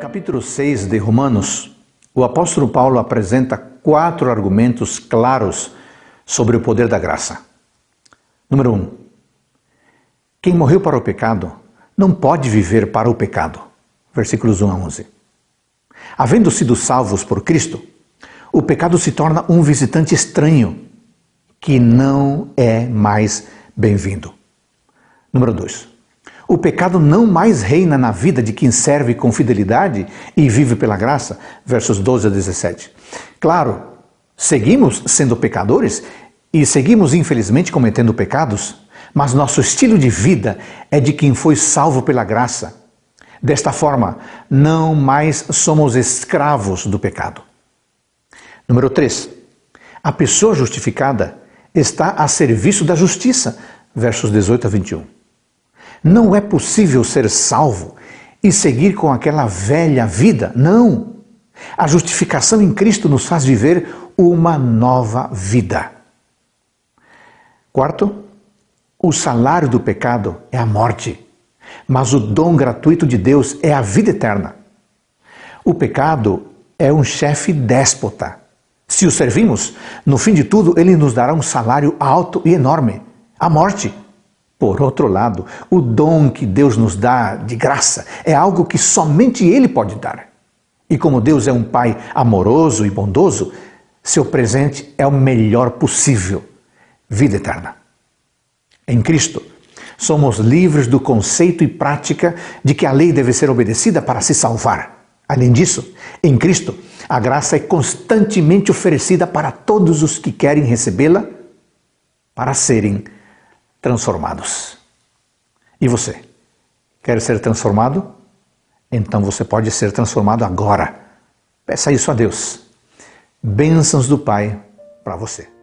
capítulo 6 de Romanos, o apóstolo Paulo apresenta quatro argumentos claros sobre o poder da graça. Número 1. Um, quem morreu para o pecado não pode viver para o pecado. Versículos 1 a 11. Havendo sido salvos por Cristo, o pecado se torna um visitante estranho que não é mais bem-vindo. Número 2. O pecado não mais reina na vida de quem serve com fidelidade e vive pela graça, versos 12 a 17. Claro, seguimos sendo pecadores e seguimos infelizmente cometendo pecados, mas nosso estilo de vida é de quem foi salvo pela graça. Desta forma, não mais somos escravos do pecado. Número 3. A pessoa justificada está a serviço da justiça, versos 18 a 21. Não é possível ser salvo e seguir com aquela velha vida. Não! A justificação em Cristo nos faz viver uma nova vida. Quarto, o salário do pecado é a morte, mas o dom gratuito de Deus é a vida eterna. O pecado é um chefe déspota. Se o servimos, no fim de tudo, ele nos dará um salário alto e enorme a morte. Por outro lado, o dom que Deus nos dá de graça é algo que somente Ele pode dar. E como Deus é um Pai amoroso e bondoso, seu presente é o melhor possível vida eterna. Em Cristo, somos livres do conceito e prática de que a lei deve ser obedecida para se salvar. Além disso, em Cristo, a graça é constantemente oferecida para todos os que querem recebê-la para serem salvos transformados. E você? Quer ser transformado? Então você pode ser transformado agora. Peça isso a Deus. Bênçãos do Pai para você.